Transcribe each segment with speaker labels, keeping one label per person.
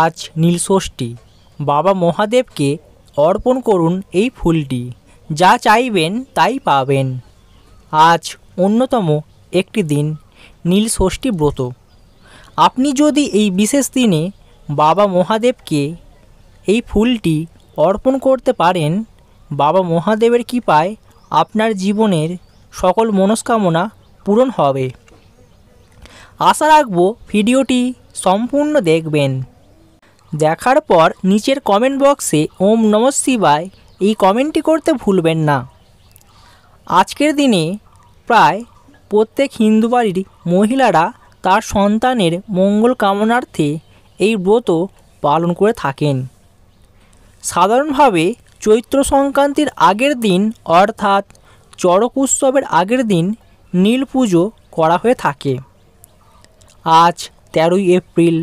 Speaker 1: আজ নীলষষ্ঠী বাবা মহাদেবকে অর্পণ করুন এই ফুলটি যা চাইবেন তাই পাবেন আজ অন্যতম একটি দিন নীলষষ্ঠী ব্রত আপনি যদি এই বিশেষ দিনে বাবা মহাদেবকে এই ফুলটি অর্পণ করতে পারেন বাবা মহাদেবের কৃপায় আপনার জীবনের সকল মনস্কামনা পূরণ হবে আশা রাখব ভিডিওটি সম্পূর্ণ দেখবেন দেখার পর নিচের কমেন্ট বক্সে ওম নম শিবায় এই কমেন্টটি করতে ভুলবেন না আজকের দিনে প্রায় প্রত্যেক হিন্দু বাড়ির মহিলারা তার সন্তানের মঙ্গল কামনার্থে এই ব্রত পালন করে থাকেন সাধারণভাবে চৈত্র সংক্রান্তির আগের দিন অর্থাৎ চড়ক উৎসবের আগের দিন নীল পুজো করা হয়ে থাকে আজ তেরোই এপ্রিল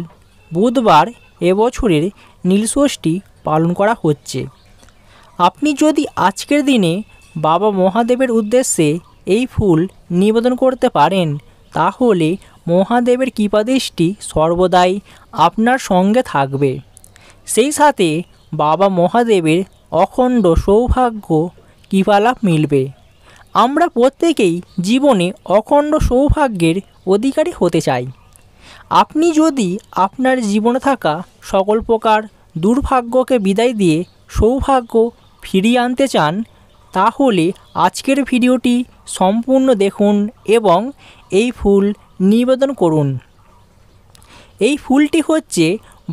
Speaker 1: বুধবার এবছরের নীলষষ্ঠী পালন করা হচ্ছে আপনি যদি আজকের দিনে বাবা মহাদেবের উদ্দেশ্যে এই ফুল নিবেদন করতে পারেন তাহলে মহাদেবের কৃপাদৃষ্টি সর্বদাই আপনার সঙ্গে থাকবে সেই সাথে বাবা মহাদেবের অখণ্ড সৌভাগ্য কৃপালাভ মিলবে আমরা প্রত্যেকেই জীবনে অখণ্ড সৌভাগ্যের অধিকারী হতে চাই আপনি যদি আপনার জীবনে থাকা সকল প্রকার দুর্ভাগ্যকে বিদায় দিয়ে সৌভাগ্য ফিরিয়ে আনতে চান তাহলে আজকের ভিডিওটি সম্পূর্ণ দেখুন এবং এই ফুল নিবেদন করুন এই ফুলটি হচ্ছে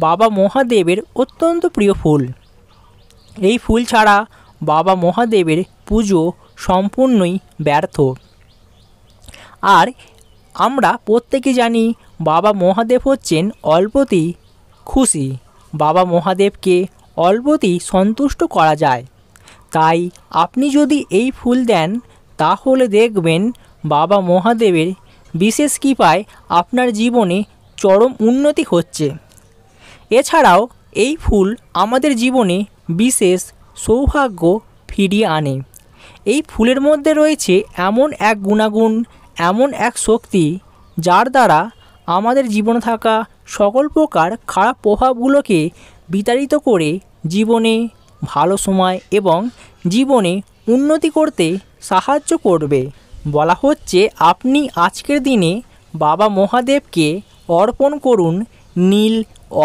Speaker 1: বাবা মহাদেবের অত্যন্ত প্রিয় ফুল এই ফুল ছাড়া বাবা মহাদেবের পুজো সম্পূর্ণই ব্যর্থ আর আমরা প্রত্যেকে জানি বাবা মহাদেব হচ্ছেন অল্পতেই খুশি বাবা মহাদেবকে অল্পতেই সন্তুষ্ট করা যায় তাই আপনি যদি এই ফুল দেন তাহলে দেখবেন বাবা মহাদেবের বিশেষ কৃপায় আপনার জীবনে চরম উন্নতি হচ্ছে এছাড়াও এই ফুল আমাদের জীবনে বিশেষ সৌভাগ্য ফিরিয়ে আনে এই ফুলের মধ্যে রয়েছে এমন এক গুণাগুণ এমন এক শক্তি যার দ্বারা আমাদের জীবনে থাকা সকল প্রকার খারাপ প্রভাবগুলোকে বিতাড়িত করে জীবনে ভালো সময় এবং জীবনে উন্নতি করতে সাহায্য করবে বলা হচ্ছে আপনি আজকের দিনে বাবা মহাদেবকে অর্পণ করুন নীল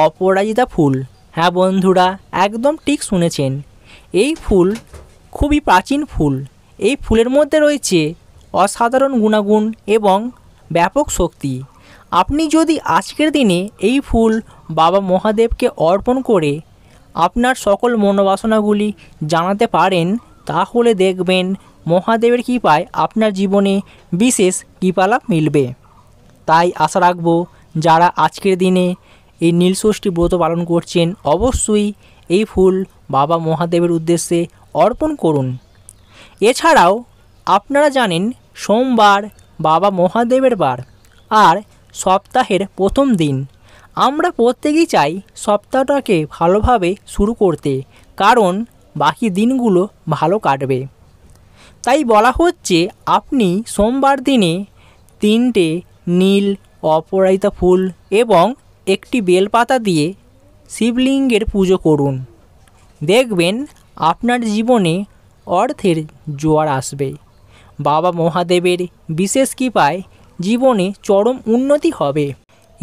Speaker 1: অপরাজিতা ফুল হ্যাঁ বন্ধুরা একদম ঠিক শুনেছেন এই ফুল খুবই প্রাচীন ফুল এই ফুলের মধ্যে রয়েছে অসাধারণ গুণাগুণ এবং ব্যাপক শক্তি আপনি যদি আজকের দিনে এই ফুল বাবা মহাদেবকে অর্পণ করে আপনার সকল মনোবাসনাগুলি জানাতে পারেন তাহলে দেখবেন মহাদেবের কৃপায় আপনার জীবনে বিশেষ কৃপালাভ মিলবে তাই আশা রাখব যারা আজকের দিনে এই নীলষষ্ঠী ব্রত পালন করছেন অবশ্যই এই ফুল বাবা মহাদেবের উদ্দেশ্যে অর্পণ করুন এছাড়াও আপনারা জানেন সোমবার বাবা মহাদেবের বার আর সপ্তাহের প্রথম দিন আমরা প্রত্যেকেই চাই সপ্তাহটাকে ভালোভাবে শুরু করতে কারণ বাকি দিনগুলো ভালো কাটবে তাই বলা হচ্ছে আপনি সোমবার দিনে তিনটে নীল অপরাজিতা ফুল এবং একটি বেলপাতা দিয়ে শিবলিঙ্গের পুজো করুন দেখবেন আপনার জীবনে অর্থের জোয়ার আসবে বাবা মহাদেবের বিশেষ কৃপায় জীবনে চরম উন্নতি হবে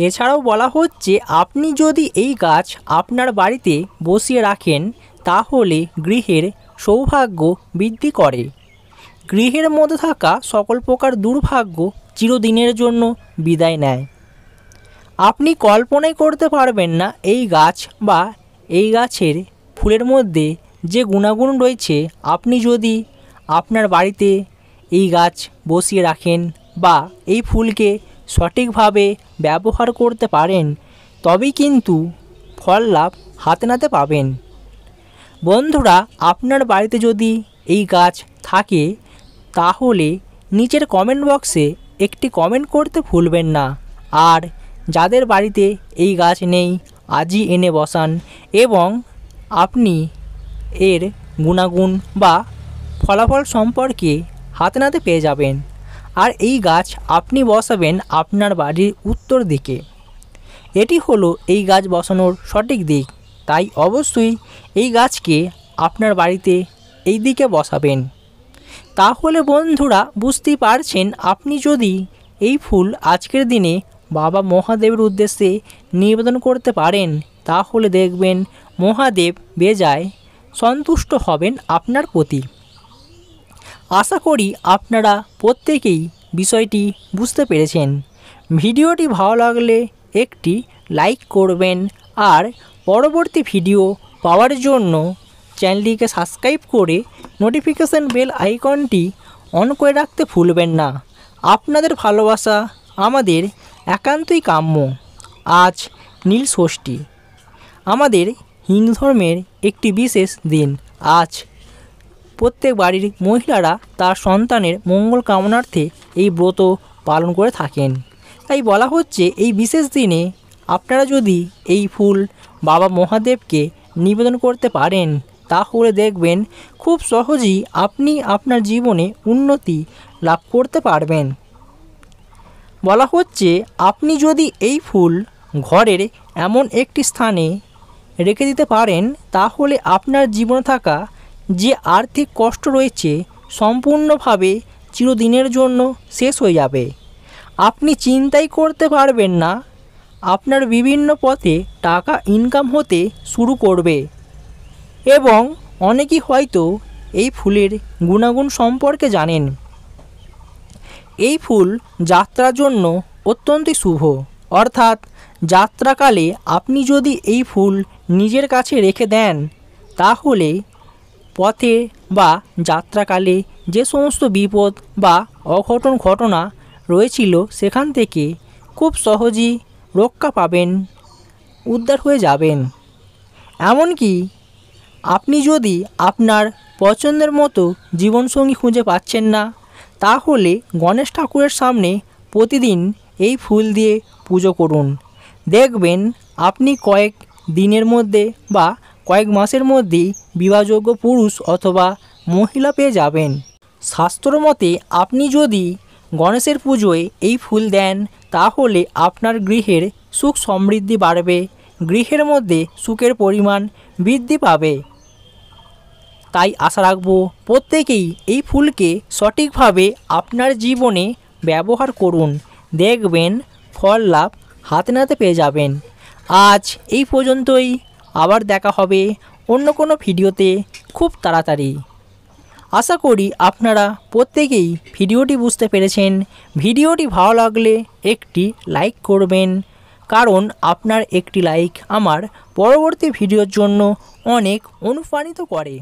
Speaker 1: এছাড়াও বলা হচ্ছে আপনি যদি এই গাছ আপনার বাড়িতে বসিয়ে রাখেন তাহলে গৃহের সৌভাগ্য বৃদ্ধি করে গৃহের মধ্যে থাকা সকল প্রকার দুর্ভাগ্য চিরদিনের জন্য বিদায় নেয় আপনি কল্পনাই করতে পারবেন না এই গাছ বা এই গাছের ফুলের মধ্যে যে গুণাগুণ রয়েছে আপনি যদি আপনার বাড়িতে এই গাছ বসিয়ে রাখেন বা এই ফুলকে সঠিকভাবে ব্যবহার করতে পারেন তবেই কিন্তু ফল লাভ হাতে নাতে পাবেন বন্ধুরা আপনার বাড়িতে যদি এই গাছ থাকে তাহলে নিচের কমেন্ট বক্সে একটি কমেন্ট করতে ভুলবেন না আর যাদের বাড়িতে এই গাছ নেই আজই এনে বসান এবং আপনি এর গুণাগুণ বা ফলাফল সম্পর্কে হাতে নাতে পেয়ে যাবেন আর এই গাছ আপনি বসাবেন আপনার বাড়ির উত্তর দিকে এটি হলো এই গাছ বসানোর সঠিক দিক তাই অবশ্যই এই গাছকে আপনার বাড়িতে এই দিকে বসাবেন তাহলে বন্ধুরা বুঝতে পারছেন আপনি যদি এই ফুল আজকের দিনে বাবা মহাদেবের উদ্দেশ্যে নিবেদন করতে পারেন তাহলে দেখবেন মহাদেব বেজায় সন্তুষ্ট হবেন আপনার প্রতি আশা করি আপনারা প্রত্যেকেই বিষয়টি বুঝতে পেরেছেন ভিডিওটি ভালো লাগলে একটি লাইক করবেন আর পরবর্তী ভিডিও পাওয়ার জন্য চ্যানেলটিকে সাবস্ক্রাইব করে নোটিফিকেশান বেল আইকনটি অন করে রাখতে ভুলবেন না আপনাদের ভালোবাসা আমাদের একান্তই কাম্য আজ নীল ষষ্ঠী আমাদের হিন্দু ধর্মের একটি বিশেষ দিন আজ প্রত্যেক বাড়ির মহিলারা তার সন্তানের মঙ্গল কামনার্থে এই ব্রত পালন করে থাকেন তাই বলা হচ্ছে এই বিশেষ দিনে আপনারা যদি এই ফুল বাবা মহাদেবকে নিবেদন করতে পারেন তাহলে দেখবেন খুব সহজেই আপনি আপনার জীবনে উন্নতি লাভ করতে পারবেন বলা হচ্ছে আপনি যদি এই ফুল ঘরের এমন একটি স্থানে রেখে দিতে পারেন তাহলে আপনার জীবনে থাকা যে আর্থিক কষ্ট রয়েছে সম্পূর্ণভাবে চিরদিনের জন্য শেষ হয়ে যাবে আপনি চিন্তাই করতে পারবেন না আপনার বিভিন্ন পথে টাকা ইনকাম হতে শুরু করবে এবং অনেকেই হয়তো এই ফুলের গুণাগুণ সম্পর্কে জানেন এই ফুল যাত্রার জন্য অত্যন্তই শুভ অর্থাৎ যাত্রাকালে আপনি যদি এই ফুল নিজের কাছে রেখে দেন তাহলে পথে বা যাত্রাকালে যে সমস্ত বিপদ বা অঘটন ঘটনা রয়েছিল সেখান থেকে খুব সহজেই রক্ষা পাবেন উদ্ধার হয়ে যাবেন এমনকি আপনি যদি আপনার পছন্দের মতো জীবনসঙ্গী খুঁজে পাচ্ছেন না তাহলে গণেশ ঠাকুরের সামনে প্রতিদিন এই ফুল দিয়ে পুজো করুন দেখবেন আপনি কয়েক দিনের মধ্যে বা কয়েক মাসের মধ্যেই বিবাহযোগ্য পুরুষ অথবা মহিলা পেয়ে যাবেন শাস্ত্র মতে আপনি যদি গণেশের পুজোয় এই ফুল দেন তাহলে আপনার গৃহের সুখ সমৃদ্ধি বাড়বে গৃহের মধ্যে সুখের পরিমাণ বৃদ্ধি পাবে তাই আশা রাখবো প্রত্যেকেই এই ফুলকে সঠিকভাবে আপনার জীবনে ব্যবহার করুন দেখবেন ফল লাভ হাতে নাতে পেয়ে যাবেন আজ এই পর্যন্তই আবার দেখা হবে অন্য কোনো ভিডিওতে খুব তাড়াতাড়ি আশা করি আপনারা প্রত্যেকেই ভিডিওটি বুঝতে পেরেছেন ভিডিওটি ভালো লাগলে একটি লাইক করবেন কারণ আপনার একটি লাইক আমার পরবর্তী ভিডিওর জন্য অনেক অনুপ্রাণিত করে